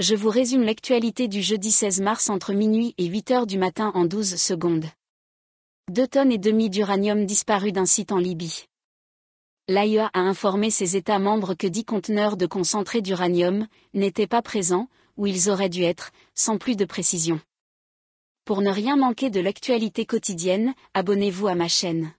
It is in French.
Je vous résume l'actualité du jeudi 16 mars entre minuit et 8 heures du matin en 12 secondes. Deux tonnes et demie d'uranium disparu d'un site en Libye. L'AIA a informé ses États membres que dix conteneurs de concentré d'uranium n'étaient pas présents, où ils auraient dû être, sans plus de précision. Pour ne rien manquer de l'actualité quotidienne, abonnez-vous à ma chaîne.